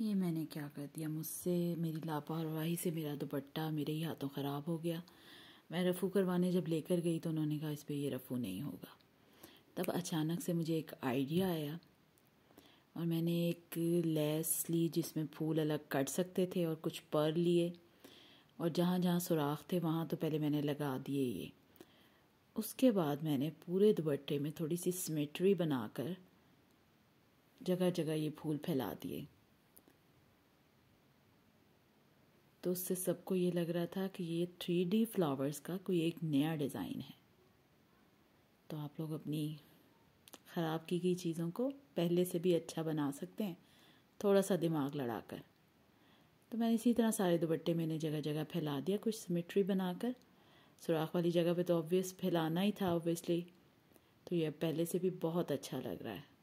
ये मैंने क्या कर दिया मुझसे मेरी लापरवाही से मेरा दुपट्टा मेरे ही हाथों ख़राब हो गया मैं रफ़ू करवाने जब लेकर गई तो उन्होंने कहा इस पर यह रफ़ू नहीं होगा तब अचानक से मुझे एक आइडिया आया और मैंने एक लेस ली जिसमें फूल अलग कट सकते थे और कुछ पर लिए और जहाँ जहाँ सुराख थे वहाँ तो पहले मैंने लगा दिए ये उसके बाद मैंने पूरे दुपट्टे में थोड़ी सी सिमेट्री बनाकर जगह जगह ये फूल फैला दिए तो उससे सबको ये लग रहा था कि ये थ्री डी फ्लावर्स का कोई एक नया डिज़ाइन है तो आप लोग अपनी ख़राब की गई चीज़ों को पहले से भी अच्छा बना सकते हैं थोड़ा सा दिमाग लड़ाकर तो मैंने इसी तरह सारे दुपट्टे मैंने जगह जगह फैला दिया कुछ सिमेट्री बनाकर सुराख वाली जगह पे तो ऑब्वियस फैलाना ही था ऑब्वियसली तो यह पहले से भी बहुत अच्छा लग रहा है